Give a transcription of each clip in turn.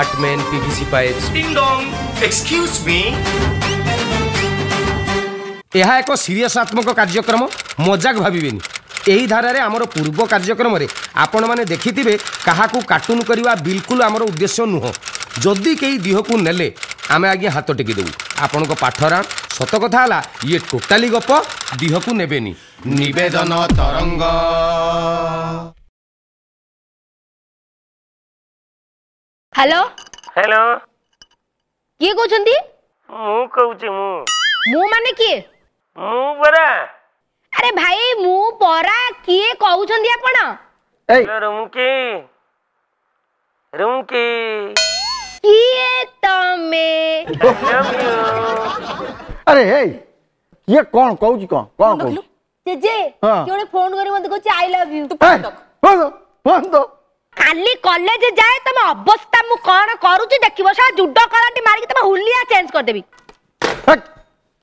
আটম্যান PVC pipe ding dong excuse me ଏହା ଏକ ସିରିୟସାତ୍ମକ କାର୍ଯ୍ୟକ୍ରମ ମଜାକ ଭାବିବେନି ଏହି ଧାରାରେ ଆମର ପୂର୍ବ କାର୍ଯ୍ୟକ୍ରମରେ ଆପଣମାନେ ଦେଖିଥିବେ କାହାକୁ କାର୍ଟୁନ୍ କରିବା ବିଲକୁଲ ଆମର ଉଦ୍ଦେଶ୍ୟ ନୁହଁ ଯଦି କେହି ଦେହକୁ ନେଲେ ଆମେ ଆଜ୍ଞା ହାତ ଟେକି ଦେବୁ ଆପଣଙ୍କ ପାଠରାଣ ସତ କଥା ହେଲା ଇଏ ଟୋଟାଲି ଗପ ଦେହକୁ ନେବେନି ନିବେଦନ ତରଙ୍ଗ हेलो हेलो କିଏ କହୁଛନ୍ତି ମୁଁ କହୁଛି ମୁଁ ମୁଁ ମାନେ କିଏ ମୁଁ ପରା ଆରେ ଭାଇ ମୁଁ ପରା କିଏ କହୁଛନ୍ତି ଆପଣ ରୁମକି ରୁମକି କିଏ ତମେ ଆରେ ହେଇ କିଏ କଣ କହୁଛି କଣ କଣ କହୁଛୁ ଜେଜେ କିଏ ଗୋଟେ ଫୋନ କରି ମତେ କହୁଛି ଆଇ ଲଭ ୟୁ ତୁ ଫୋନ ଫୋନ ଫୋନ কালি কলেজ যায় তোম অবস্থা মু কোন করুছি দেখিব সা জুডো কলাটি মারি তোম হুলিয়া চেঞ্জ করে দেবি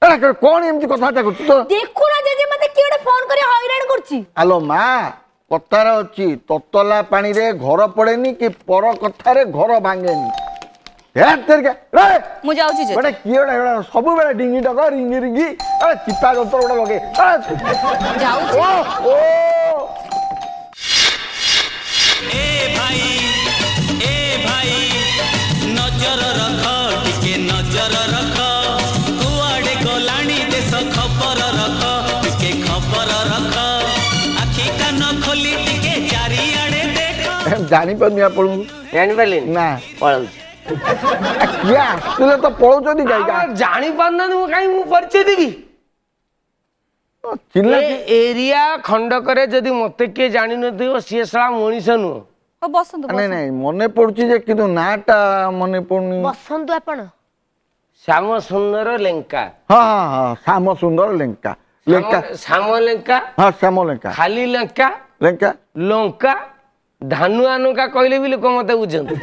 আরে কোন এমতি কথাটা করছ তো দেখু না জেজে মতে কি ওটা ফোন করে হইরাণ করছি হ্যালো মা কথার অছি ততলা পানি রে ঘর পড়েনি কি পর কথারে ঘর ভাঙেনি ମୁଁ ଯାଉଛି ଗୋଟେ କିଏ ଗୋଟେ ସବୁବେଳେ ଡିଙ୍ଗି ଡକ ରିଙ୍ଗି ରିଙ୍ଗି ଚିପା ଯନ୍ତ୍ର ଗୋଟେ ଲଗେଇ ଯାଉଛି ଜାଣିପାରୁନି ଆପଣଙ୍କୁ ଜାଣିପାରିଲିନି ନା ପଳାଉଛି କିଏ ଆସିଥିଲେ ତ ପଳଉଛନ୍ତି କାହିଁକି ଜାଣିପାରୁନାହାନ୍ତି ମୁଁ କାହିଁ ମୁଁ ପରିଚୟ ଦେବି ଏରିଆ ଖଣ୍ଡକରେ ଯଦି ମତେ କିଏ ଜାଣିନଥିବ ସିଏ ଶଳା ମଣିଷ ନୁହଁ ବସନ୍ତୁ ନାଇଁ ନାଇଁ ମନେ ପଡୁଛି ଯେ କିନ୍ତୁ ନାଁଟା ମନେ ପଡୁନି ବସନ୍ତୁ ଆପଣ ଶ୍ୟାମ ସୁନ୍ଦର ଲେଙ୍କା ହଁ ହଁ ହଁ ଶ୍ୟାମ ସୁନ୍ଦର ଲେଙ୍କା ଲେଙ୍କା ଶ୍ୟାମ ଲେଙ୍କା ହଁ ଶ୍ୟାମ ଲେଙ୍କା ଖାଲି ଲେଙ୍କା ଲେଙ୍କା ଲଙ୍କା ধানুয়া নৌকা কহিলে বি লোক মতে বুঝନ୍ତି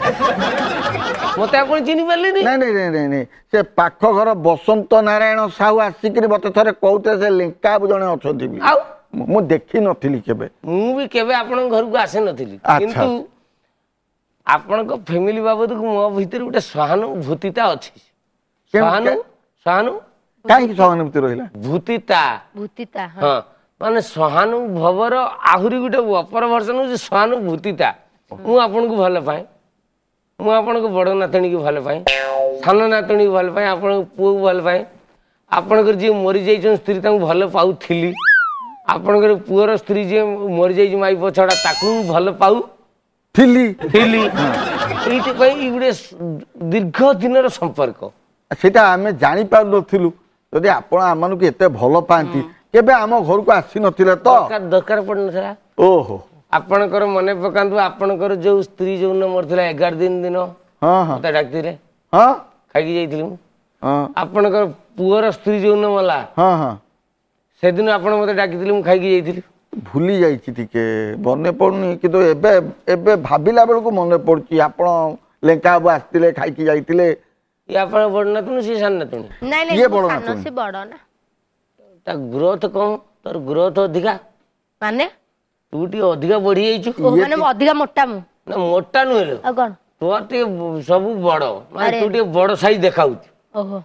মতে আপন চিনি পারলেনি না না না না সে পাখ ঘর বসন্ত নারায়ণ সাহু আসিকি মতে থরে কৌতে সে লিঙ্কা জনে অছন্তি বি আউ মু দেখি নথিলি কেবে মু বি কেবে আপনার ঘরকু আসে নথিলি কিন্তু ফ্যামিলি ଆପଣଙ୍କ ଫ୍ୟାମିଲି ବାବଦକୁ ମୋ ଭିତରେ ଗୋଟେ ସହାନୁଭୂତିତା সহানু ସହାନୁ ସହାନୁ সহানু ସହାନୁଭୂତି ରହିଲା ভূতিতা ভূতিতা হ্যাঁ ମାନେ ସହାନୁଭବର ଆହୁରି ଗୋଟେ ଅପର ଭର୍ସନ ହେଉଛି ସହାନୁଭୂତିତା ମୁଁ ଆପଣଙ୍କୁ ଭଲ ପାଏ ମୁଁ ଆପଣଙ୍କ ବଡ଼ ନାତୁଣୀକୁ ଭଲ ପାଏ ସାନ ନାତୁଣୀକୁ ଭଲ ପାଏ ଆପଣଙ୍କ ପୁଅକୁ ଭଲ ପାଏ ଆପଣଙ୍କର ଯିଏ ମରିଯାଇଛନ୍ତି ସ୍ତ୍ରୀ ତାଙ୍କୁ ଭଲ ପାଉଥିଲି ଆପଣଙ୍କର ପୁଅର ସ୍ତ୍ରୀ ଯିଏ ମରିଯାଇଛି ମାଇ ପଛଡ଼ା ତାକୁ ମୁଁ ଭଲ ପାଉ ଥିଲି ଥିଲି ଏଇଥିପାଇଁ ଗୋଟେ ଦୀର୍ଘ ଦିନର ସମ୍ପର୍କ ସେଇଟା ଆମେ ଜାଣିପାରୁନଥିଲୁ ଯଦି ଆପଣ ଆମମାନଙ୍କୁ ଏତେ ଭଲ ପାଆନ୍ତି কেবে আম ঘরক আসি নথিলে তো দরকার পড়িনথিলা ওহো আপনার মনে পকাতু আপনার যে স্ত্রী যে মরিলা এগার দিন দিন মতো ডাকিলে খাইকি যাই আপনার পুয়র স্ত্রী যে মলা সেদিন আপনার মতো ডাকিলে খাইকি যাই ভুলি যাই টিকে মনে পড়ুনি কিন্তু এবে এবে ভাবিলা বেড়ে মনে পড়ছি আপনার লেঙ্কা বাবু আসলে খাইকি যাই আপনার বড় নাতুনি সি সান নাতুনি ইয়ে বড় নাতুনি বড় না ତା ଗ୍ରୋଥ କଣ ତୋର ଗ୍ରୋଥ ଅଧିକା ମାନେ ତୁ ଟିକେ ଅଧିକା ବଢି ଯାଇଛୁ ମାନେ ଅଧିକା ମୋଟା ମୁଁ ନା ମୋଟା ନୁହେଁ ଲୋ ଆଉ କଣ ତୋର ଟିକେ ସବୁ ବଡ ମାନେ ତୁ ଟିକେ ବଡ ସାଇଜ ଦେଖାଉଛୁ ଓହୋ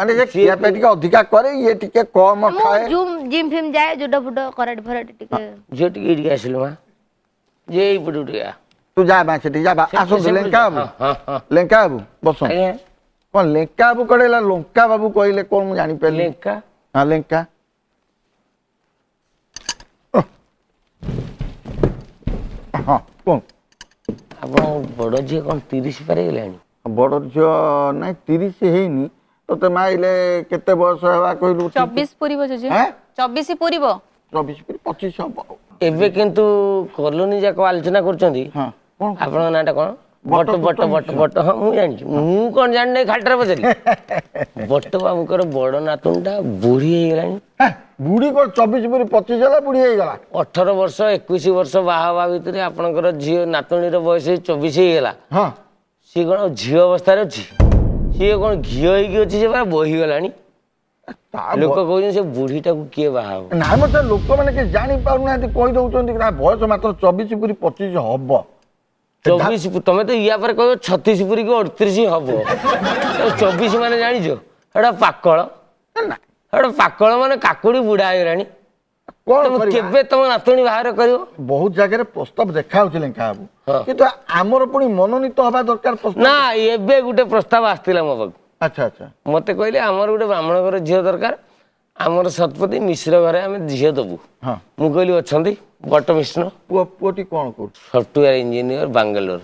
ମାନେ ଯେ ଖିଆ ପିଆ ଟିକେ ଅଧିକା କରେ ଇଏ ଟିକେ କମ ଖାଏ ମୁଁ ଜିମ୍ ଫିମ୍ ଯାଏ ଜୁଡ ଫୁଡ କରାଟି ଫରାଟି ଟିକେ ଝିଅ ଟିକେ ଏଇଠିକି ଆସିଲୁ ମା ଯେ ଏଇପଟୁ ଟିକେ ତୁ ଯା ମା ସେଠି ଯା ଆସନ୍ତୁ ଲେଙ୍କା ବାବୁ ଲେଙ୍କା ବାବୁ ବସ କଣ ଲେଙ୍କା ବାବୁ କହିଲେ ଲଙ୍କା ବାବୁ କହିଲେ କଣ ମୁଁ ଜାଣିପାରିଲି ଲେଙ୍କା ହଁ ଲେଙ୍କା ହଁ କୁହନ୍ତୁ ଆପଣ ବଡ଼ ଝିଅ କ'ଣ ତିରିଶ ପାର ହେଇଗଲାଣି ବଡ଼ ଝିଅ ନାଇଁ ତିରିଶ ହେଇନି ତୋତେ ମାଇଲେ କେତେ ବୟସ ହେବା କହିଲୁ ଚବିଶ ପୁରିବ ଚବିଶ ପୁରିବ ଚବିଶ ପୁରି ପଚିଶ ହବ ଏବେ କିନ୍ତୁ କଲୋନୀ ଯାକ ଆଲୋଚନା କରୁଛନ୍ତି ଆପଣଙ୍କ ନାଁଟା କ'ଣ ବଟ ବଟ ବଟ ବଟ ହଁ ମୁଁ ଜାଣିଛି ମୁଁ କ'ଣ ଜାଣି ନାହିଁ ଖାଲିଟାରେ ପଚାରିଲି ବଟ ବାବୁଙ୍କର ବଡ଼ ନାତୁଣଟା ବୁଢ଼ୀ ହେଇଗଲାଣି ବୁଢ଼ୀ କ'ଣ ଚବିଶ ବୁଢ଼ୀ ପଚିଶ ହେଲା ବୁଢ଼ୀ ହେଇଗଲା ଅଠର ବର୍ଷ ଏକୋଇଶ ବର୍ଷ ବାହା ହେବା ଭିତରେ ଆପଣଙ୍କର ଝିଅ ନାତୁଣୀର ବୟସ ଚବିଶ ହେଇଗଲା ହଁ ସିଏ କ'ଣ ଝିଅ ଅବସ୍ଥାରେ ଅଛି ସିଏ କ'ଣ ଘିଅ ହେଇକି ଅଛି ସେ ପରା ବହିଗଲାଣି ଲୋକ କହୁଛନ୍ତି ସେ ବୁଢ଼ୀଟାକୁ କିଏ ବାହା ହେବ ନା ମୋତେ ଲୋକମାନେ କିଏ ଜାଣିପାରୁନାହାନ୍ତି କହିଦେଉଛନ୍ତି ବୟସ ମାତ୍ର ଚବିଶ ପୁରୀ ପଚିଶ ହବ চব্বিশ তুমি তো ইয়া পরে কহ ছত্রিশ পুরী কি অড়তিশ হব চব্বিশ মানে জাঁচ এটা পাকল এটা পাকল মানে কাকুড়ি বুড়া হয়ে কেবে তোমার নাতনী বাহার করব বহু জায়গায় প্রস্তাব দেখা হচ্ছে লেখা বাবু কিন্তু আমার পুঁ মনোনীত হওয়া দরকার না এবে গোটে প্রস্তাব আসছিল মো পাখ আচ্ছা আচ্ছা মতো কহিলে আমার গোটে ব্রাহ্মণ ঘর ঝিও দরকার আমার শতপতি মিশ্র ঘরে আমি ঝিও দেবু মু কহিলি অনেক ବଟ ବିଷ୍ଣୁ ପୁଅ ପୁଅଟି କ'ଣ କରୁଛି ସଫ୍ଟୱେୟାର ଇଞ୍ଜିନିୟର ବାଙ୍ଗାଲୋର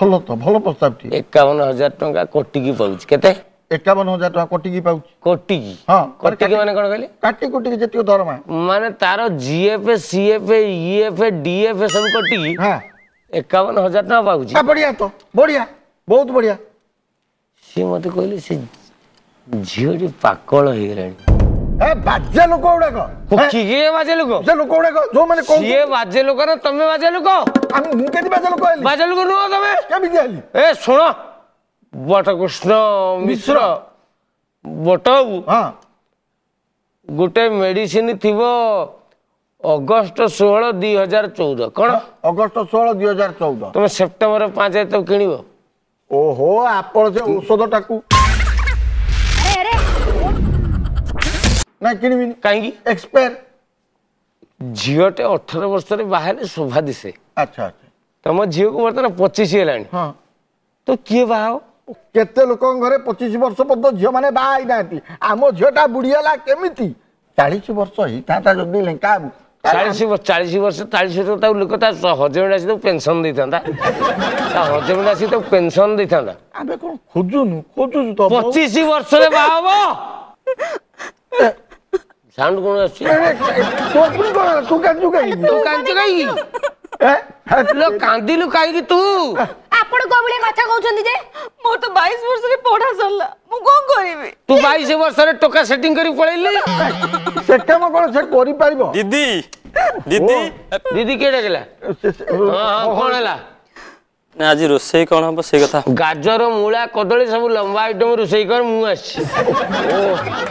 ଭଲ ତ ଭଲ ପ୍ରସ୍ତାବଟି ଏକାବନ ହଜାର ଟଙ୍କା କୋଟିକି ପାଉଛି କେତେ ଏକାବନ ହଜାର ଟଙ୍କା କୋଟିକି ପାଉଛି କୋଟିକି ହଁ କୋଟିକି ମାନେ କ'ଣ କହିଲେ କାଟି କୋଟିକି ଯେତିକ ଦରମା ମାନେ ତାର ଜିଏଫେ ସିଏଫେ ଇଏଫେ ଡିଏଫେ ସବୁ କୋଟିକି ଏକାବନ ହଜାର ଟଙ୍କା ପାଉଛି ବଢିଆ ତ ବଢିଆ ବହୁତ ବଢିଆ ସିଏ ମତେ କହିଲେ ସେ ଝିଅଟି ପାକଳ ହେଇଗଲାଣି ଏ ବାଜେ ଲୋକ ଗୁଡାକ କିଏ ବାଜେ ଲୋକ ବାଜେ ଲୋକ ଗୁଡାକ ଯୋଉମାନେ କହୁଛନ୍ତି ସିଏ ବାଜେ ଲୋକ ନା ତମେ ବାଜେ ଲୋକ ଆମେ ମୁଁ କେମିତି ବାଜେ ଲୋକ ହେଲି ବାଜେ ଲୋକ ନୁହଁ ତମେ କେମିତି ହେଲି ଏ ଶୁଣ ବଟକୃଷ୍ଣ ମିଶ୍ର ବଟ ବାବୁ ହଁ ଗୋଟେ ମେଡିସିନ ଥିବ ଅଗଷ୍ଟ ଷୋହଳ ଦୁଇ ହଜାର ଚଉଦ କ'ଣ ଅଗଷ୍ଟ ଷୋହଳ ଦୁଇ ହଜାର ଚଉଦ ତମେ ସେପ୍ଟେମ୍ବର ପାଞ୍ଚ ତ କିଣିବ ଓହୋ ଆପଣ ସେ ଔଷଧଟାକୁ ନାଇଁ କାହିଁକି ଏକ୍ସପାୟାର ଝିଅଟେ ଅଠର ବର୍ଷରେ ବାହାରେ ଶୋଭା ଦିଶେ ଆଚ୍ଛା ଆଚ୍ଛା ତମ ଝିଅକୁ ବର୍ତ୍ତମାନ ପଚିଶ ହେଲାଣି ହଁ ତ କିଏ ବାହା କେତେ ଲୋକଙ୍କ ଘରେ ପଚିଶ ବର୍ଷ ପର୍ଯ୍ୟନ୍ତ ଝିଅମାନେ ବାହା ହେଇନାହାନ୍ତି ଆମ ଝିଅଟା ବୁଢ଼ୀ ହେଲା କେମିତି ଚାଳିଶ ବର୍ଷ ହେଇଥାନ୍ତା ଯଦି ଲେଙ୍କା ଚାଳିଶ ବର୍ଷ ଚାଳିଶ ବର୍ଷ ଚାଳିଶ ବର୍ଷ ତାକୁ ଲୋକ ତା ହଜବେଣ୍ଡ ଆସି ତାକୁ ପେନସନ୍ ଦେଇଥାନ୍ତା ତା ହଜବେଣ୍ଡ ଆସି ତାକୁ ପେନସନ୍ ଦେଇଥାନ୍ତା ଆମେ କ'ଣ ଖୋଜୁନୁ ଖୋଜୁଛୁ ତ ପଚିଶ ବର୍ଷରେ ବାହା ହବ साउंड कोण असते तू कांचू काही तू कांचू काही लो कांदिलु काहीकी तू आपण कोबळे कथा कहउचंदी जे मो तो 22 वर्षरे पढा सरला मु कोन करिवे तू 22 वर्षरे टोका सेटिंग करी पळैली से काम कोन से करी पारिबो दीदी दीदी दीदी केडे गेला हां हां कोण हला ନା ଆଜି ରୋଷେଇ କ'ଣ ହବ ସେଇ କଥା ଗାଜର ମୂଳା କଦଳୀ ସବୁ ଲମ୍ବା ଆଇଟମ ରୋଷେଇ କର ମୁଁ ଆସିଛି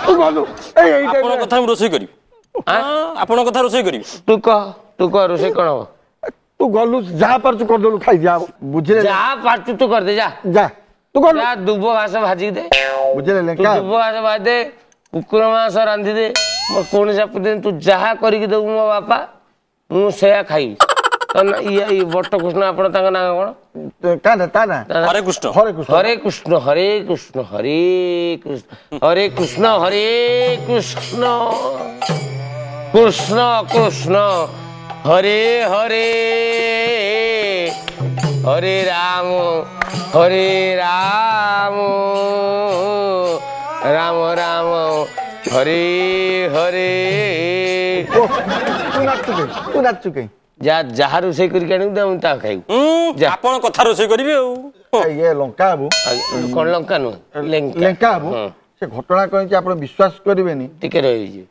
ଆପଣଙ୍କ କଥା ମୁଁ ରୋଷେଇ କରିବି ଆପଣଙ୍କ କଥା ରୋଷେଇ କରିବି ତୁ କହ ତୁ କହ ରୋଷେଇ କ'ଣ ହବ ତୁ ଗଲୁ ଯାହା ପାରୁଛୁ କରିଦେଲୁ ଖାଇଦିଆ ବୁଝିଲେ ଯାହା ପାରୁଛୁ ତୁ କରିଦେ ଯା ଯା ତୁ ଗଲୁ ଯା ଦୁବ ଘାସ ଭାଜିକି ଦେ ବୁଝିଲେ ଦୁବ ଘାସ ଭାଜି ଦେ କୁକୁର ମାଂସ ରାନ୍ଧି ଦେ ମୋ କୌଣସି ତୁ ଯାହା କରିକି ଦେବୁ ମୋ ବାପା ମୁଁ ସେୟା ଖାଇବି ବଟ କୃଷ୍ଣ ଆପଣ ତାଙ୍କ ନାଁ କଣ ହରେ କୃଷ୍ଣ ହରେ କୃଷ୍ଣ ହରେ କୃଷ୍ଣ ହରେ କୃଷ୍ଣ ହରେ କୃଷ୍ଣ କୃଷ୍ଣ କୃଷ୍ଣ ହରେ ହରେ ହରେ ରାମ ହରେ ରାମ ରାମ ରାମ ହରେ ହରେ ନାଚୁ କେ ତୁ ନାଚୁ କେ যা যাহা ରୋଷେଇ କରିକି ଆଣିବୁ ମୁଁ ତାହା ଖାଇବୁ ଆପଣ କଥା ରୋଷେଇ କରିବି ଆଉ ଇଏ ଲଙ୍କା ବାବୁ କ'ଣ ଲଙ୍କା ନୁହଁ ଲେଙ୍କା ବାବୁ ସେ ଘଟଣା କହିଛି ଆପଣ ବିଶ୍ୱାସ କରିବେନି ଟିକେ ରହିଛି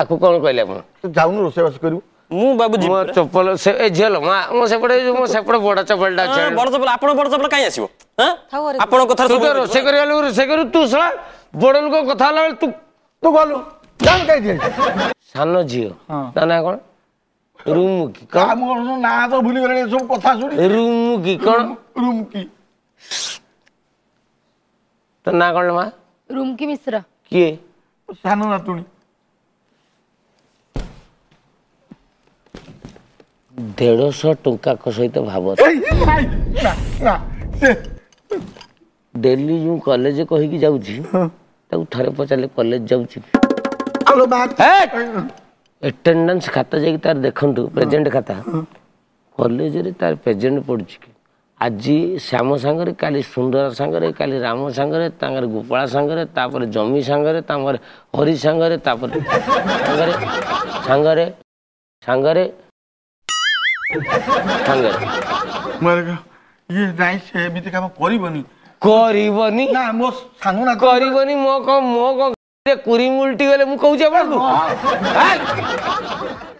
ଆକୁ କ'ଣ କହିଲେ ଆପଣ ଯାଉନୁ ରୋଷେଇବାସ କରିବୁ ମୁଁ ବାବୁ ଚପଲ ସେ ଏ ଝିଅ ଲୋ ମୋ ସେପଟେ ମୋ ସେପଟେ ବଡ ଚପଲଟା ଅଛି ବଡ ଚପଲ ଆପଣ ବଡ ଚପଲ କାଇଁ ଆସିବ ଆପଣ କଥା ତୁ ରୋଷେଇ କରିବା ଲୋକ ରୋଷେଇ କରୁ ତୁ ଶଳା ବଡ ଲୋକ କଥା ହେଲା ବେଳେ ତୁ ତୁ ଗଲୁ ଜାଣୁ କାଇଁ ସାନ ଝିଅ ତା ନାଁ କ'ଣ ରୁମ୍ କି କାମ ନାଁ ତ ଭୁଲିଗଲେଣି ଏସବୁ କଥା ଶୁଣି ରୁମ୍ କି କ'ଣ ରୁମ୍ କି ତୋ ନାଁ କ'ଣ ମା ରୁମ୍ କି ମିଶ୍ର କିଏ ସାନ ନାତୁଣୀ ଦେଢ଼ଶହ ଟଙ୍କାକ ସହିତ ଭାବ ଡେଲି ଯେଉଁ କଲେଜ କହିକି ଯାଉଛି ତାକୁ ଥରେ ପଚାରିଲେ କଲେଜ ଯାଉଛି ଏଟେଣ୍ଡାନ୍ସ ଖାତା ଯାଇକି ତାର ଦେଖନ୍ତୁ ପ୍ରେଜେଣ୍ଟ ଖାତା କଲେଜରେ ତାର ପ୍ରେଜେଣ୍ଟ ପଡ଼ୁଛି କି ଆଜି ଶ୍ୟାମ ସାଙ୍ଗରେ କାଲି ସୁନ୍ଦର ସାଙ୍ଗରେ କାଲି ରାମ ସାଙ୍ଗରେ ତାଙ୍କର ଗୋପାଳ ସାଙ୍ଗରେ ତାପରେ ଜମି ସାଙ୍ଗରେ ତାଙ୍କର ହରି ସାଙ୍ଗରେ ତାପରେ ସାଙ୍ଗରେ ସାଙ୍ଗରେ ସାଙ୍ଗରେ ସାଙ୍ଗରେ ଇଏ ନାଇଁ ସେ ଏମିତି କାମ କରିବନି କରିବନି ନା ମୋ ସାଙ୍ଗ କରିବନି ମୋ କଣ ମୋ କଣ ते कुरीमुल्टी वाले मु कहू जे बाबू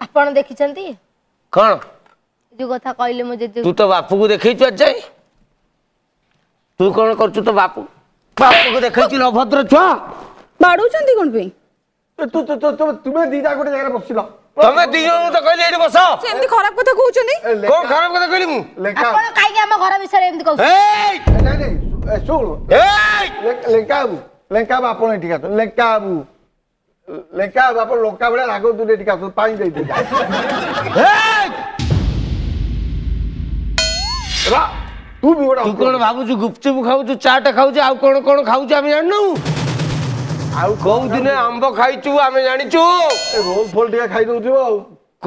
आपण देखिचंती कोन जो कथा कहले मो जे तू तो बापू को देखैछु आज जाय तू कोन करछु तो बापू बापू को देखैछु अभद्र छुआ बाडूचंती कोन पे तू तो तो तुमे दीदा गोटे जगह बसिलो तमे दी जन तो कहले एडी बस सेमति खराब कथा कहउचनी कोन खराब कथा कहली मु आपण काई के हम घर विषय एमति कहउ ए सुन ए लेका ଲେଙ୍କା ବାବୁ ଆପଣ ଏଠି ଆସନ୍ତୁ ଲେଙ୍କା ବାବୁ ଲେଙ୍କା ବାବୁ ଆପଣ ଲଙ୍କା ଭଳିଆ ରାଗଉଛନ୍ତି ଏଠିକି ଆସନ୍ତୁ ପାଣି ଦେଇଦେବେ ତୁ ବି ଗୋଟେ କଣ ଭାବୁଛୁ ଗୁପଚୁପ ଖାଉଛୁ ଚାଟ ଖାଉଛୁ ଆଉ କଣ କଣ ଖାଉଛୁ ଆମେ ଜାଣିନୁ ଆଉ କୋଉ ଦିନ ଆମ୍ବ ଖାଇଛୁ ଆମେ ଜାଣିଛୁ ରୋଲ ଫୋଲ ଟିକେ ଖାଇ ଦଉଥିବ ଆଉ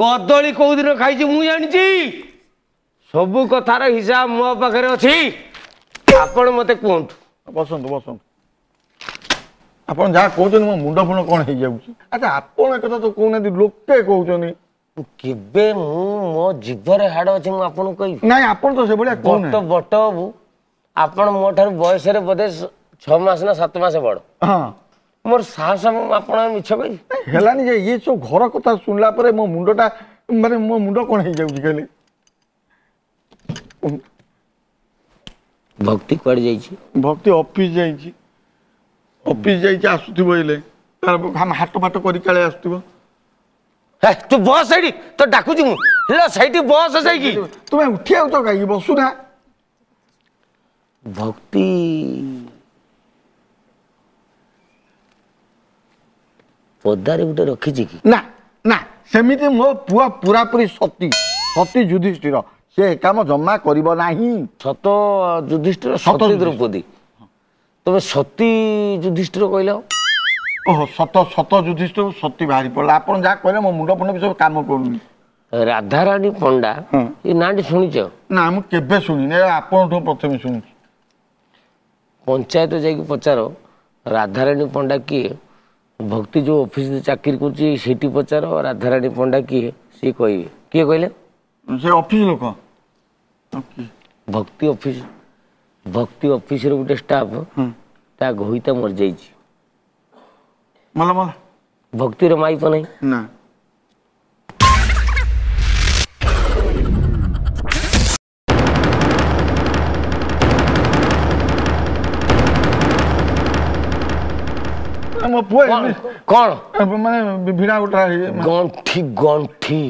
କଦଳୀ କୋଉ ଦିନ ଖାଇଛୁ ମୁଁ ଜାଣିଛି ସବୁ କଥାର ହିସାବ ମୋ ପାଖରେ ଅଛି ଆପଣ ମୋତେ କୁହନ୍ତୁ ବସନ୍ତୁ ବସନ୍ତୁ ଆପଣ ଯାହା କହୁଛନ୍ତି ମୋ ମୁଣ୍ଡ ଫୁଣ୍ଡ କ'ଣ ହେଇଯାଉଛି ଆଚ୍ଛା ଆପଣ ଏକଥା ତ କହୁନାହାନ୍ତି ଲୋକେ କହୁଛନ୍ତି କେବେ ମୁଁ ମୋ ଜିଭରେ ହାଡ଼ ଅଛି ମୁଁ ଆପଣଙ୍କୁ କହିବି ନାଇଁ ଆପଣ ତ ସେଭଳିଆ ବଟ ବଟ ବାବୁ ଆପଣ ମୋ ଠାରୁ ବୟସରେ ବୋଧେ ଛଅ ମାସ ନା ସାତ ମାସ ବଡ଼ ହଁ ମୋର ସାହସ ମୁଁ ଆପଣ ମିଛ କହିବି ହେଲାନି ଯେ ଇଏ ସବୁ ଘର କଥା ଶୁଣିଲା ପରେ ମୋ ମୁଣ୍ଡଟା ମାନେ ମୋ ମୁଣ୍ଡ କ'ଣ ହେଇଯାଉଛି କହିଲେ ଭକ୍ତି କୁଆଡ଼େ ଯାଇଛି ଭକ୍ତି ଅଫିସ୍ ଯାଇଛି ଅଫିସ ଯାଇକି ଆସୁଥିବ ହେଲେ ତାର ହାଟ ଫାଟ କରି କାଳେ ଆସୁଥିବ ତୁ ବସ ସେଇଠି ତୋ ଡାକୁଛି ମୁଁ ହେଲେ ସେଇଠି ବସ ଯାଇକି ତୁମେ ଉଠିଆକୁ ତ କାହିଁକି ବସୁନା ଭକ୍ତି ପଦାରେ ଗୋଟେ ରଖିଛି କି ନା ନା ସେମିତି ମୋ ପୁଅ ପୁରା ପୁରି ସତୀ ସତୀ ଯୁଧିଷ୍ଠିର ସେ କାମ ଜମା କରିବ ନାହିଁ ସତ ଯୁଧିଷ୍ଠିର ସତ ଦ୍ରୌପଦୀ তুমি সতী যুধিষ্ঠির কহিল ଓହୋ ସତ ସତ ଯୁଧିଷ୍ଠିର ସତୀ ବାହାରି ପଡ଼ିଲା ଆପଣ ଯାହା କହିଲେ ମୋ ମୁଣ୍ଡ ଫୁଣ୍ଡ ବି ସବୁ କାମ କରୁନି ରାଧାରାଣୀ ପଣ୍ଡା ଏ ନାଁଟି ଶୁଣିଛ ନା ମୁଁ କେବେ ଶୁଣିନି ଆପଣଠୁ ପ୍ରଥମେ ଶୁଣୁଛି ପଞ୍ଚାୟତ ଯାଇକି ପଚାର ରାଧାରାଣୀ ପଣ୍ଡା କିଏ ଭକ୍ତି ଯେଉଁ ଅଫିସରେ ଚାକିରି କରୁଛି ସେଇଠି ପଚାର ରାଧାରାଣୀ ପଣ୍ଡା କିଏ ସିଏ କହିବେ କିଏ କହିଲେ ସେ ଅଫିସ ଲୋକ ଭକ୍ତି ଅଫିସ ଭକ୍ତି ଅଫିସର ଗୋଟେ ଷ୍ଟାଫ୍ ତା ଘୋଇତା ମରିଯାଇଛି ଭକ୍ତିର ମାଇପ ନାହିଁ ମୋ ପୁଅ କଣ ମାନେ ଭିଡ଼ା ଗୋଟା ଗଣ୍ଠି ଗଣ୍ଠି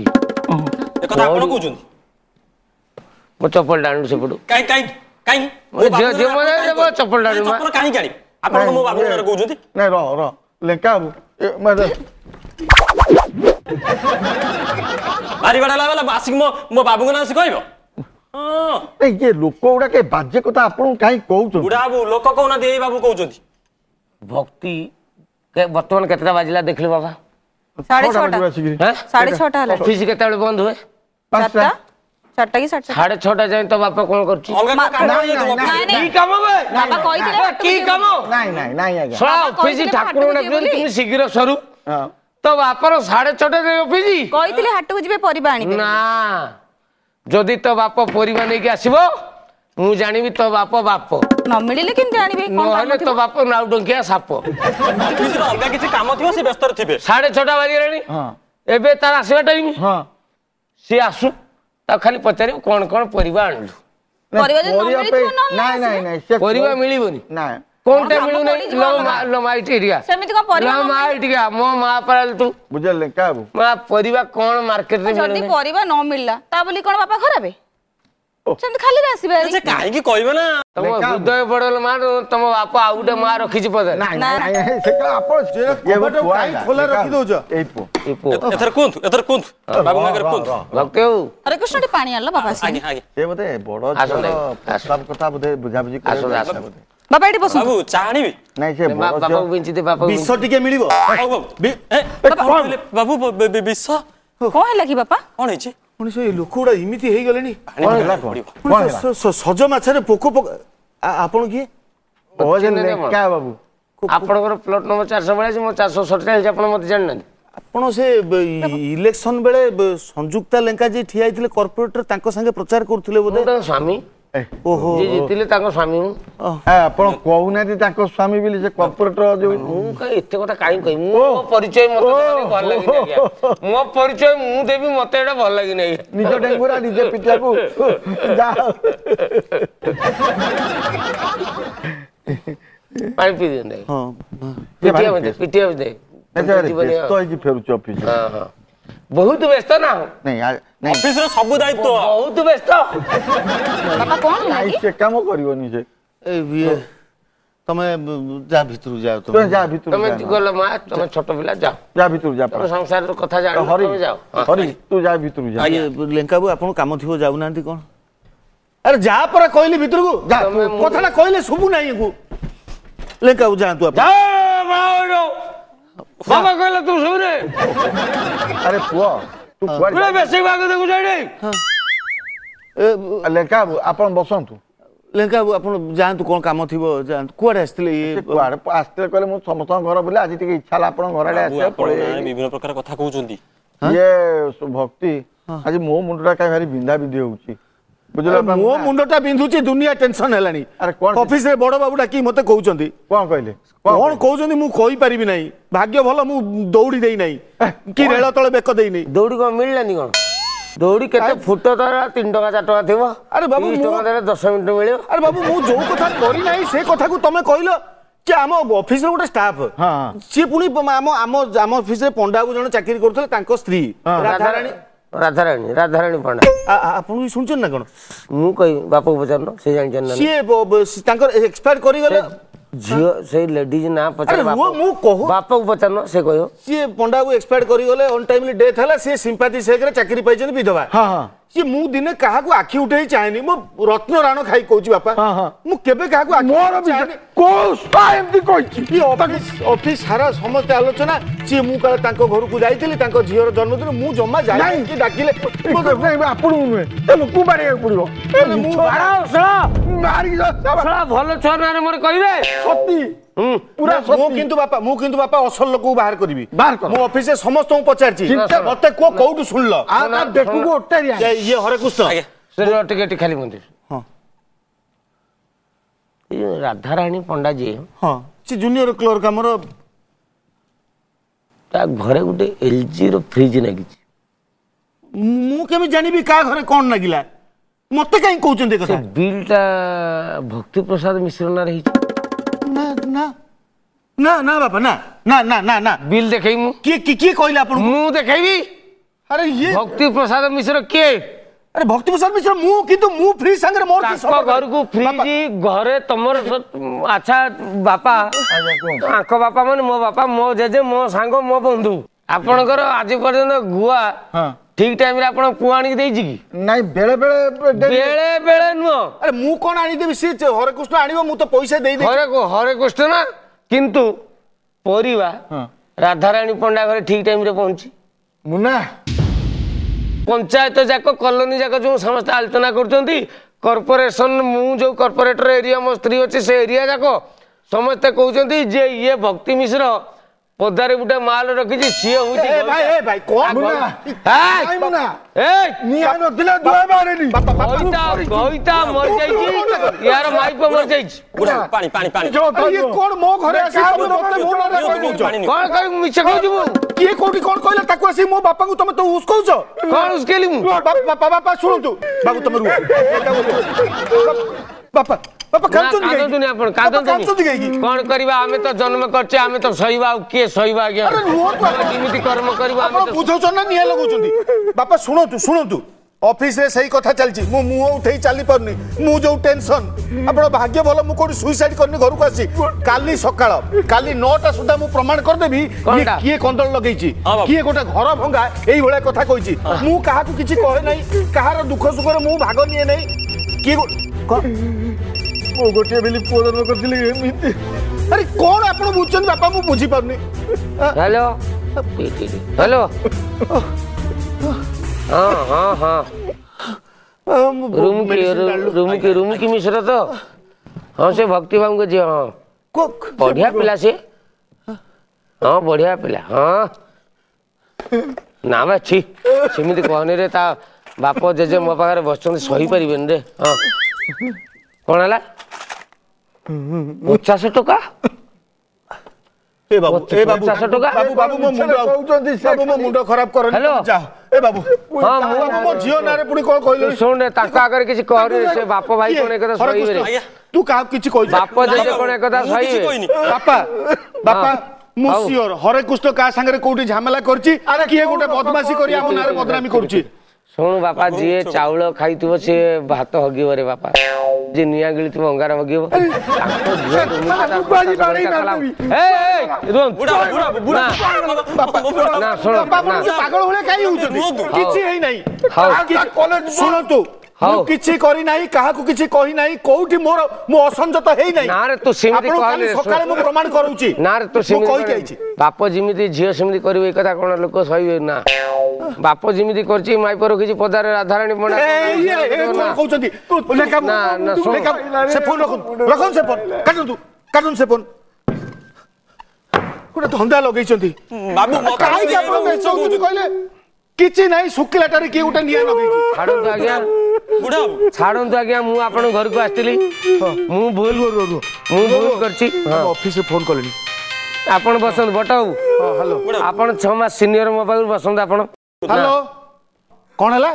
ମୋ ଚପଲ ଟାଣୁ ସେପଟୁ କାଇଁ କାଇଁ କାହିଁ ମୋ ଚପଲ କାହିଁକି ଆଣି ଆପଣ ମୋ ବାବୁ ନାଁରେ କହୁଛନ୍ତି ନାଇଁ ରହ ରହ ଲେଙ୍କା ବାବୁ ବାରିବାଡା ହେଲା ଆସିକି ମୋ ମୋ ବାବୁଙ୍କ ନାଁ ସେ କହିବ ଇଏ ଲୋକ ଗୁଡାକ ବାଜେ କଥା ଆପଣଙ୍କୁ କାହିଁ କହୁଛନ୍ତି ବୁଢା ବାବୁ ଲୋକ କହୁନାହାନ୍ତି ଏଇ ବାବୁ କହୁଛନ୍ତି ଭକ୍ତି ବର୍ତ୍ତମାନ କେତେଟା ବାଜିଲା ଦେଖିଲୁ ବାବା ସାଢେ ଛଅଟା ଆସିକିରି ସାଢେ ଛଅଟା ହେଲା ଅଫିସ କେତେବେଳେ ବନ୍ଦ ହୁଏ ଚାରିଟା ଛଅଟା କି ସାଢ଼େ ଛଅଟା ଯାଏ ତ ବାପା କଣ କରୁଛି କି କାମ ଅଫିସ ଠାକୁର ଡାକୁଛନ୍ତି তুমি ଶୀଘ୍ର ସରୁ ତ ବାପାର ସାଢ଼େ ଛଅଟା ଯାଏ ଅଫିସ କହିଥିଲେ ହାଟକୁ ଯିବେ ପରିବା ଆଣିବେ ନା ଯଦି ତୋ ବାପ ପରିବା ନେଇକି ଆସିବ ମୁଁ ଜାଣିବି ତୋ ବାପ ବାପ ନ ମିଳିଲେ କେମିତି ଜାଣିବି ନହେଲେ ତୋ ବାପ ନାଉ ଟଙ୍କିଆ ସାପ ଅଲଗା କିଛି କାମ ଥିବ ସେ ବ୍ୟସ୍ତରେ ଥିବେ ସାଢ଼େ ଛଅଟା ବାଜିଗଲାଣି ଏବେ ତାର ଆସିବା ଟାଇମ ସିଏ ଆସୁ ତାକୁ ଖାଲି ପଚାରିବୁ କ'ଣ କ'ଣ ପରିବା ଆଣିଲୁ ପରିବା ମିଳିବନି কোনটা মিলু নাই লমাই টিকা সেমিতি কোন পরিবা লমাই টিকা মো মা পাল তু বুঝলে কাবু মা পরিবা কোন মার্কেট রে যদি পরিবা ন মিললা তা বলি কোন বাবা খরাবে সেমিতি খালি আসিবে আরে কাই কি কইবে না তম হৃদয় বড়ল মা তম বাপা আউটা মা রাখিছি পদে না না সে আপন কোবাটো কাই খোলা রাখি দউছ এই পো ಇಪ್ಪು ಎದರ ಕುಂತು ಎದರ ಕುಂತು ಬಾಬು ನಗರ ಕುಂತು ಭಕ್ತೇವು ಅರೆ ಕೃಷ್ಣಟಿ ಪಾಣಿ ಅಲ್ಲ ಬಾಬಾ ಆಗಿ ಆಗಿ ಏ ಬದೆ ಬಡ ಪ್ರಸ್ತಾವ ಕಥಾ ಬದೆ ಬುಜಾ ಬುಜಿ ಆಸೋ ಆಸೋ বাবা এটি বসুন বাবু চা আনিবি নাই সে বাবা বিঞ্চি দে বাবা বিশ টিকে মিলিব বাবু বিশ কোন হেলা কি বাবা কোন হইছে ପୁଣି ସେ ଲୋକଗୁଡ଼ା ଏମିତି ହେଇଗଲେଣି ସଜ ମାଛରେ ପୋକ ପୋକ ଆପଣ କିଏ ଆପଣଙ୍କର ପ୍ଲଟ ନମ୍ବର ଚାରିଶହ ବୟାଳିଶ ମୋ ଚାରିଶହ ସତଚାଳିଶ ଆପଣ ମୋତେ ଜାଣିନାହାନ୍ତି ଆପଣ ସେ ଇଲେକ୍ସନ ବେଳେ ସଂଯୁକ୍ତା ଲେଙ୍କା ଯିଏ ଠିଆ ହେଇଥିଲେ କର୍ପୋରେଟର ତାଙ୍କ ସାଙ୍ଗେ ପ୍ରଚାର କରୁଥିଲେ ବୋଧେ ତାଙ୍କ ସ୍ୱାମୀ ଓହୋ ଜିତିଲେ ତାଙ୍କ ସ୍ୱାମୀ ମୁଁ ଆପଣ କହୁନାହାନ୍ତି ତାଙ୍କ ସ୍ୱାମୀ ବୋଲି ସେ କର୍ପୋରେଟର ମୁଁ କାଇଁ ଏତେ କଥା କାହିଁ କହିବି ମୋ ପରିଚୟ ମୋତେ ମୋ ପରିଚୟ ମୁଁ ଦେବି ମତେ ଏଇଟା ଭଲ ଲାଗି ନାହିଁ ନିଜ ଡେଙ୍ଗୁରା ନିଜ ପିଠାକୁ ପାଣି ପିଇ ଦିଅନ୍ତି ପିଟିଆ ପିଟିଆ ହେଇଛି ଫେରୁଛି ଅଫିସ ବହୁତ ବ୍ୟସ୍ତ ନା ନାଇଁ ନାଇଁ ଅଫିସର ସବୁ ଦାୟିତ୍ୱ ବହୁତ ବ୍ୟସ୍ତ ବାପା କଣ ହେଲା ସେ କାମ କରିବନି ସେ ଏ ବିଏ ତମେ ଯା ଭିତରୁ ଯାଅ ତମେ ଯା ଭିତରୁ ତମେ ଗଲ ମା ତମେ ଛୋଟ ପିଲା ଯାଅ ଯା ଭିତରୁ ଯାଅ ତମ ସଂସାରର କଥା ଜାଣ ହରି ଯାଅ ହରି ତୁ ଯା ଭିତରୁ ଯା ଲେଙ୍କା ବାବୁ ଆପଣ କାମ ଥିବ ଯାଉନାହାନ୍ତି କଣ ଆରେ ଯା ପରେ କହିଲି ଭିତରକୁ କଥାଟା କହିଲେ ଶୁଭୁ ନାହିଁ ଲେଙ୍କା ବାବୁ ଯାଆନ୍ତୁ ଆପଣ बाबा कहला तू सुन अरे पुआ तू कुआर बोले बेसी भाग देखु जाई रे ଲେଙ୍କା ବାବୁ ଆପଣ ବସନ୍ତୁ ଲେଙ୍କା ବାବୁ ଆପଣ ଯାଆନ୍ତୁ କ'ଣ କାମ ଥିବ ଯାଆନ୍ତୁ କୁଆଡ଼େ ଆସିଥିଲେ ଇଏ କୁଆଡ଼େ ଆସିଥିଲେ କହିଲେ ମୁଁ ସମସ୍ତଙ୍କ ଘର ବୁଲେ ଆଜି ଟିକେ ଇଚ୍ଛା ହେଲା ଆପଣଙ୍କ ଘର ଆଡ଼େ ଆସିବା ବିଭିନ୍ନ ପ୍ରକାର କଥା କହୁଛନ୍ତି ଇଏ ଭକ୍ତି ଆଜି ମୋ ମୁଣ୍ଡଟା କାହିଁ ଭାରି ବିନ୍ଧା ବିନ୍ଧି ହେଉଛି ବୁଝିଲା ମୋ ମୁଣ୍ଡଟା ବିନ୍ଧୁଛି ଦୁନିଆ ଟେନସନ ହେଲାଣି ଅଫିସରେ ବଡ ବାବୁ ଡାକି ମତେ କହୁଛନ୍ତି କଣ କହିଲେ କଣ କହୁଛନ୍ତି ମୁଁ କହିପାରିବି ନାହିଁ ଭାଗ୍ୟ ଭଲ ମୁଁ ଦୌଡି ଦେଇ ନାହିଁ କି ରେଳ ତଳେ ବେକ ଦେଇନି ଦୌଡି କଣ ମିଳିଲାନି କଣ ଦୌଡ଼ି କେତେ ଫୁଟ ତାର ତିନି ଟଙ୍କା ଚାରି ଟଙ୍କା ଥିବ ଆରେ ବାବୁ ଟଙ୍କା ଦେଲେ ଦଶ ମିନିଟ ମିଳିବ ଆରେ ବାବୁ ମୁଁ ଯୋଉ କଥା କରିନାହିଁ ସେ କଥାକୁ ତମେ କହିଲ ଯେ ଆମ ଅଫିସର ଗୋଟେ ଷ୍ଟାଫ ସିଏ ପୁଣି ଆମ ଆମ ଆମ ଅଫିସରେ ପଣ୍ଡାକୁ ଜଣେ ଚାକିରି କରୁଥିଲେ ତାଙ୍କ ସ୍ତ୍ରୀ ରାଧାରାଣୀ ରାଧାରାଣୀ ରାଧାରାଣୀ ପଣ୍ଡା ଆପଣ ବି ଶୁଣିଛନ୍ତି ନା କ'ଣ ମୁଁ କହିବି ବାପକୁ ପଚାରୁନ ସେ ଜାଣିଛନ୍ତି ନା ସିଏ ତାଙ୍କର ଏକ୍ସପାୟାର କରିଗଲେ ଝିଅ ସେଇ ଲେଡିଜ ନାଁ ବାପାକୁ ପଚାରୁନ ସେ କହିବ ସିଏ ପଣ୍ଡାକୁ ଏକ୍ସପାୟାର କରିଗଲେ ଅନ୍ ଟାଇମଲି ଡେଥ୍ ହେଲା ସିଏ ସିମ୍ପାତି ସେକରେ ଚାକିରି ପାଇଛନ୍ତି ବିଧବା ହଁ ହଁ ସିଏ ମୁଁ ଦିନେ କାହାକୁ ଆଖି ଉଠେଇ ଚାହେଁନି ମୁଁ ରତ୍ନ ରାଣ ଖାଇ କହୁଛି ବାପା ମୁଁ କେବେ କାହାକୁ ଏମିତି କହିଛି ଅଫିସ ସାରା ସମସ୍ତେ ଆଲୋଚନା ସିଏ ମୁଁ କାଳେ ତାଙ୍କ ଘରକୁ ଯାଇଥିଲି ତାଙ୍କ ଝିଅର ଜନ୍ମଦିନ ମୁଁ ଜମା ଯାଇକି ଡାକିଲେ ଆପଣଙ୍କୁ ନୁହେଁ ଲୋକଙ୍କୁ ମାରିବାକୁ ପଡିବ ଭଲ ଛୁଆ ନାଁରେ ମୋର କହିବେ ସତୀ পুরা মু কিন্তু বাপা মু কিন্তু বাপা অসল লোক বাহার করিবি বাহার কর মু অফিসে সমস্ত পচারছি মতে কো কোউটু শুনল আ না দেখু ওটারিয়া ইয়ে হরে কৃষ্ণ আজ্ঞা টিকে টিকে খালি মন্দির হ্যাঁ রাধারানী পণ্ডা জি হ্যাঁ সে জুনিয়র ক্লর্ক আমার তা ঘরে গোটে এলজি র ফ্রিজ নাগিছি মু কেমি জানিবি কা ঘরে কোন নাগিলা মতে কাই কোচন কথা বিলটা ভক্তি প্রসাদ মিশ্র না রহিছি না না না বাবা না না না না না বিল দেখাই মু কি কি কি কইলে আপন মু দেখাইবি আরে ইয়ে ভক্তি প্রসাদ মিশ্র কে আরে ভক্তি প্রসাদ মিশ্র মু কিন্তু মু ফ্রি সাঙ্গরে মোর কি সব ঘর কু ফ্রি জি ঘরে তোমার আচ্ছা বাপা আঙ্ক বাপা মানে মো বাপা মো জেজে মো সাঙ্গ মো বন্ধু আপনার আজ পর্যন্ত গুয়া ଠିକ ଟାଇମରେ ଆପଣ ପୁଅ ଆଣିକି ଦେଇଛି କି ନାଇଁ ବେଳେ ବେଳେ ବେଳେ ବେଳେ ନୁହଁ ଆରେ ମୁଁ କଣ ଆଣିଦେବି ସିଏ ହରେକୃଷ୍ଣ ଆଣିବ ମୁଁ ତ ପଇସା ଦେଇଦେବି ହରେ ହରେକୃଷ୍ଣ ନା କିନ୍ତୁ ପରିବା ରାଧାରାଣୀ ପଣ୍ଡା ଘରେ ଠିକ ଟାଇମରେ ପହଞ୍ଚି ମୁନା ପଞ୍ଚାୟତ ଯାକ କଲୋନୀ ଯାକ ଯେଉଁ ସମସ୍ତେ ଆଲୋଚନା କରୁଛନ୍ତି କର୍ପୋରେସନ ମୁଁ ଯେଉଁ କର୍ପୋରେଟର ଏରିଆ ମୋ ସ୍ତ୍ରୀ ଅଛି ସେ ଏରିଆ ଯାକ ସମସ୍ତେ କହୁଛନ୍ତି ଯେ ଇଏ ଭକ୍ତି ମିଶ୍ର ପଦାରେ ଗୋଟେ ମାଲ ରଖିଛି ସିଏ ହଉଛି ଭାଇ ଏ ଭାଇ କଣ ମୁନା ଏ ମୁନା ଏ ନିଆଁ ନଥିଲା ଦୁଆ ମାରେନି ଗଇତା ଗଇତା ମରି ଯାଇଛି ୟାର ମାଇପ ମରି ଯାଇଛି ପାଣି ପାଣି ପାଣି ଇଏ କଣ ମୋ ଘରେ ଆସିବ ମତେ ମୋ ନାଁରେ କହିବୁଛ କଣ କହି ମିଛ କହୁଛୁ ମୁଁ କିଏ କୋଉଠି କଣ କହିଲା ତାକୁ ଆସି ମୋ ବାପାଙ୍କୁ ତମେ ତ ଉସ୍ କହୁଛ କଣ ଉସ୍ କହିଲି ମୁଁ ବାପା ବାପା ଶୁଣନ୍ତୁ ବାବୁ ତମେ ରୁହ ବାପା ବାପା କାନ୍ଦନ୍ତୁନି ଆପଣ କାନ୍ଦନ୍ତୁନି କଣ କରିବା ଆମେ ତ ଜନ୍ମ କରିଛେ ଆମେ ତ ସହିବା ଆଉ କିଏ ସହିବା ଆଜ୍ଞା କେମିତି କର୍ମ କରିବା ଆପଣ ବୁଝାଉଛନ୍ତି ନା ନିଆଁ ଲଗାଉଛନ୍ତି ବାପା ଶୁଣନ୍ତୁ ଶୁଣନ୍ତୁ ଅଫିସରେ ସେଇ କଥା ଚାଲିଛି ମୁଁ ମୁହଁ ଉଠେଇ ଚାଲି ପାରୁନି ମୁଁ ଯୋଉ ଟେନସନ ଆପଣ ଭାଗ୍ୟ ଭଲ ମୁଁ କୋଉଠି ସୁଇସାଇଡ କରିନି ଘରକୁ ଆସି କାଲି ସକାଳ କାଲି ନଅଟା ସୁଦ୍ଧା ମୁଁ ପ୍ରମାଣ କରିଦେବି କିଏ କନ୍ଦଳ ଲଗେଇଛି କିଏ ଗୋଟେ ଘର ଭଙ୍ଗା ଏଇଭଳିଆ କଥା କହିଛି ମୁଁ କାହାକୁ କିଛି କହେ ନାହିଁ କାହାର ଦୁଃଖ ସୁଖରେ ମୁଁ ଭାଗ ନିଏ ନାହିଁ କିଏ ମୋ ଗୋଟିଏ ବେଲି ପୁଅଜନ୍ମ କରିଥିଲି ଏମିତି ଆରେ କ'ଣ ଆପଣ ବୁଝୁଛନ୍ତି ବାପା ମୁଁ ବୁଝିପାରୁନି ହ୍ୟାଲୋ ହ୍ୟାଲୋ ହଁ ହଁ ହଁ ରୁମକି ରୁମକି ମିଶ୍ର ତ ହଁ ସେ ଭକ୍ତି ବାବୁଙ୍କ ଝିଅ ହଁ ବଢ଼ିଆ ପିଲା ସେ ହଁ ବଢ଼ିଆ ପିଲା ହଁ ନା ବା ଛି ସେମିତି କହନିରେ ତା ବାପ ଜେଜେ ମୋ ପାଖରେ ବସିଛନ୍ତି ସହିପାରିବେନି ରେ ହଁ કોણ ପଚାଶ ଟଙ୍କା ଏ ବାବୁ ଏ ବାବୁ ବାବୁ ବାବୁ ମୋ ମୁଣ୍ଡ କହୁଛନ୍ତି ବାବୁ ମୋ ମୁଣ୍ଡ ଖରାପ କରନି ଯାଅ ଏ ବାବୁ ହଁ ମୁଁ ବାବୁ ମୋ ଝିଅ ନାଁରେ ପୁଣି କଣ କହିଲୁ ଶୁଣେ ତାଙ୍କ ଆଗରେ କିଛି କହରେ ସେ ବାପ ଭାଇ କଣ ଏକଥା ସହିବେରେ ତୁ କାହାକୁ କିଛି କହିବୁ ବାପ ଜେଜେ କଣ ଏକଥା ସହିବେ ବାପା ବାପା ମୁଁ ସିଓର ହରେକୃଷ୍ଣ କାହା ସାଙ୍ଗରେ କୋଉଠି ଝାମେଲା କରିଛି କିଏ ଗୋଟେ ବଦମାସି କରି ଆମ ନାଁରେ ବଦନାମି କରୁଛି ଶୁଣୁ ବାପା ଯିଏ ଚାଉଳ ଖାଇଥିବ ସିଏ ଭାତ ହଗିବରେ ବାପା ಸಂಜೆ ನೀಯಾಗ ಇಳಿತೀವಿ ಹಂಗಾರ ಒಗಿವು ଶୁଣନ୍ତୁ ମୁଁ କିଛି କରି ନାହିଁ କାହାକୁ କିଛି କହି ନାହିଁ କୋଉଠି ମୋର ମୁଁ ଅସଂଯତ ହେଇ ନାହିଁ ନାରେ ତୁ ସେମିତି କହିଲେ ସକାଳେ ମୁଁ ପ୍ରମାଣ କରୁଛି ନାରେ ତୁ ସେମିତି କହି ଯାଇଛି ବାପ ଯେମିତି ଝିଅ ସେମିତି କରିବ ଏ କଥା କଣ ଲୋକ ସହିବେ ନା ବାପ ଯେମିତି କରିଛି ମାଇପର କିଛି ପଦାରେ ରାଧାରାଣୀ ପଣା କହୁଛନ୍ତି ଗୋଟେ ଧନ୍ଦା ଲଗେଇଛନ୍ତି କିଛି ନାହିଁ ଶୁଖିଲାଟାରେ କିଏ ଗୋଟେ ନିଆଁ ଲଗେଇଛି ଛାଡ଼ନ୍ତୁ ଆଜ୍ଞା ଛାଡ଼ନ୍ତୁ ଆଜ୍ଞା ମୁଁ ଆପଣଙ୍କ ଘରକୁ ଆସିଥିଲି ମୁଁ ଭୁଲ ମୁଁ ଭୁଲ କରିଛି ଅଫିସରେ ଫୋନ୍ କଲେଣି ଆପଣ ବସନ୍ତୁ ବଟ ବାବୁ ଆପଣ ଛଅ ମାସ ସିନିୟର ମୋ ପାଖରୁ ବସନ୍ତୁ ଆପଣ হ্যালো কোন হেলা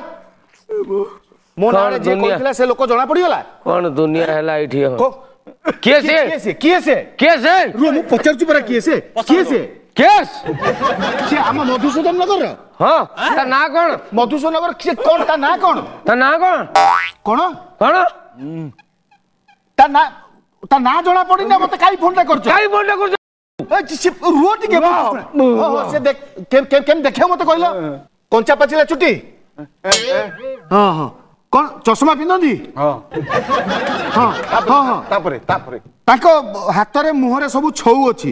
মো নাড়ে যে কইছিলা সে লোক জনা পড়ি গলা কোন দুনিয়া হেলা ইঠি কিয়ে সে কিয়ে সে কিয়ে সে রু মু পচারছু পরা কিয়ে সে কিয়ে সে কেস সে আমা মধুসূদন নগর হ্যাঁ তা না কোন মধুসূদন নগর সে কোন তা না কোন তা না কোন কোন কোন তা না তা না জনা পড়ি না মতে কাই ফোনটা করছ কাই ফোনটা করছ रुह टे से देखे मत कहला କଞ୍ଚା ପାଚିଲା ଚୁଟି ହଁ ହଁ କଣ ଚଷମା ପିନ୍ଧନ୍ତି ହଁ ହଁ ହଁ ତାପରେ ତାପରେ ତାଙ୍କ ହାତରେ ମୁହଁରେ ସବୁ ଛଉ ଅଛି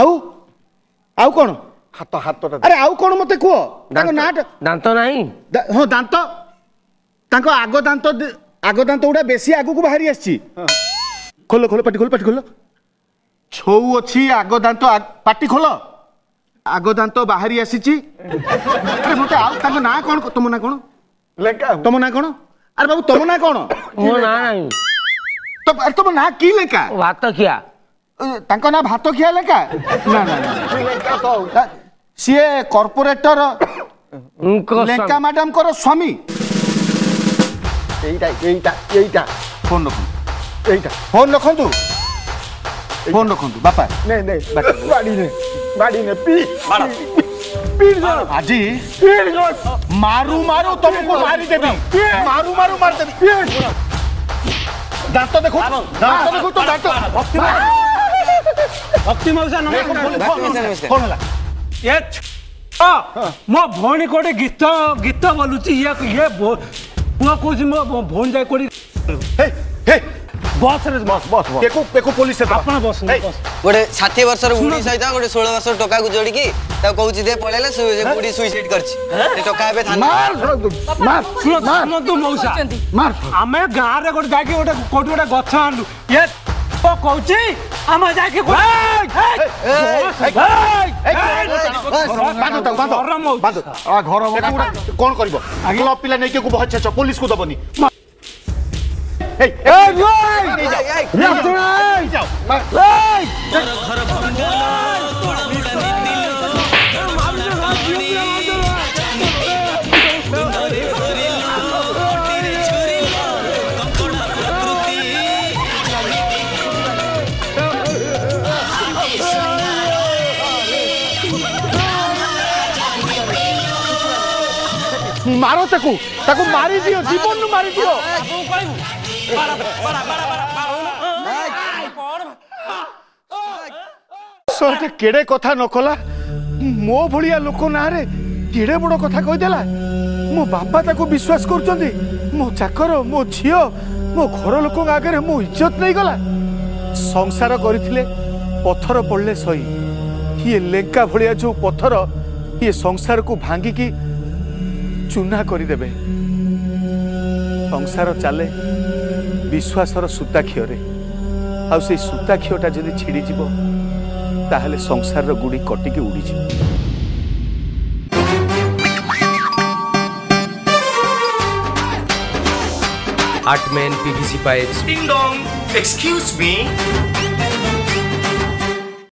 ଆଉ ଆଉ କଣ ହାତ ହାତଟା ଆରେ ଆଉ କଣ ମତେ କୁହ ତାଙ୍କ ନାଁଟା ଦାନ୍ତ ନାହିଁ ହଁ ଦାନ୍ତ ତାଙ୍କ ଆଗ ଦାନ୍ତ ଆଗ ଦାନ୍ତ ଗୁଡା ବେଶୀ ଆଗକୁ ବାହାରି ଆସିଛି ଖୋଲ ଖୋଲ ପାଟି ଖୋଲ ପାଟି ଖୋଲ ছৌ ଅଛି ଆଗ ଦାନ୍ତ ପାଟି ଖୋଲ ଆଗ ଦାନ୍ତ ବାହାରି ଆସିଛି ଆରେ ମୋତେ ଆଉ ତାଙ୍କ ନାଁ କ'ଣ ତମ ନାଁ କ'ଣ ତମ ନାଁ କ'ଣ ଆରେ ବାବୁ ତମ ନାଁ କ'ଣ ମୋ ନାଁ ନାହିଁ ତମ ନାଁ କି ଲେଖା ଭାତ ଖିଆ ତାଙ୍କ ନାଁ ଭାତ ଖିଆ ଲେଖା ନା ନା ସିଏ କର୍ପୋରେଟର ଲେଙ୍କା ମ୍ୟାଡାମଙ୍କର ସ୍ୱାମୀ ଏଇଟା ଏଇଟା ଏଇଟା ଫୋନ୍ ରଖନ୍ତୁ ଏଇଟା ଫୋନ୍ ରଖନ୍ତୁ ଫୋନ୍ ରଖନ୍ତୁ ବାପା ନାଇଁ ନାଇଁ ବାଡ଼ି ନେ ବାଡ଼ି ନେ ପି ଆଜି ମାରୁ ମାରୁ ତମକୁ ମାରିଦେବି ମାରୁ ମାରୁ ମାରିଦେବି ଦାନ୍ତ ଦେଖୁ ଦାନ୍ତ ଦେଖୁ ତ ଦାନ୍ତ ଭକ୍ତି ମଉସା କଣ ହେଲା ଏ ମୋ ଭଉଣୀ କୋଉଠି ଗୀତ ଗୀତ ବୋଲୁଛି ଇଏ ଇଏ ପୁଅ କହୁଛି ମୋ ଭଉଣୀ ଯାଇ କୋଉଠି ବସ୍ରେ ବସ୍ ବସ୍ ପେକୁ ପେକୁ ପୋଲିସ ସହିତ ଆପଣ ବସନ୍ତୁ ଗୋଟେ ଷାଠିଏ ବର୍ଷର ବୁଢ଼ୀ ସହିତ ଗୋଟେ ଷୋହଳ ବର୍ଷର ଟୋକାକୁ ଯୋଡ଼ିକି ତାକୁ କହୁଛି ଦେ ପଳେଇଲେ ବୁଢ଼ୀ ସୁଇସାଇଡ କରିଛି ଟୋକା ଏବେ ଶୁଣନ୍ତୁ ମଉସା ଆମେ ଗାଁରେ ଗୋଟେ ଯାଇକି ଗୋଟେ କୋଉଠି ଗୋଟେ ଗଛ ଆଣିଲୁ ଇଏ କହୁଛି ଆମେ ଯାଇକି ଘର କଣ କରିବ ପିଲା ନେଇକି ବହଚେଛ ପୋଲିସକୁ ଦବନି Hey, hey, hey, hey, hey, hey, hey, ମାର ତାକୁ ତାକୁ ମାରିଦିଅ ଜୀବନରୁ ମାରିଦିଅ para, para, para, para, para, ସହିତ କେଡ଼େ କଥା ନ କଲା ମୋ ଭଳିଆ ଲୋକ ନାଁରେ କେଡ଼େ ବଡ଼ କଥା କହିଦେଲା ମୋ ବାପା ତାକୁ ବିଶ୍ୱାସ କରୁଛନ୍ତି ମୋ ଚାକର ମୋ ଝିଅ ମୋ ଘର ଲୋକଙ୍କ ଆଗରେ ମୋ ଇଜ୍ଜତ ନେଇଗଲା ସଂସାର କରିଥିଲେ ପଥର ପଡ଼ିଲେ ସହି ଇଏ ଲେଙ୍କା ଭଳିଆ ଯେଉଁ ପଥର ଇଏ ସଂସାରକୁ ଭାଙ୍ଗିକି ଚୁନା କରିଦେବେ ସଂସାର ଚାଲେ ବିଶ୍ୱାସର ସୂତାକ୍ଷରେ ଆଉ ସେଇ ସୂତାକ୍ଷଟା ଯଦି ଛିଡ଼ିଯିବ ତାହେଲେ ସଂସାରର ଗୁଡ଼ି କଟିକି ଉଡ଼ିଯିବ ଆଟମେନ୍ ପିଭିସି ପାଇପ୍ ଏକ୍ସକ୍ୟୁଜ୍ ମି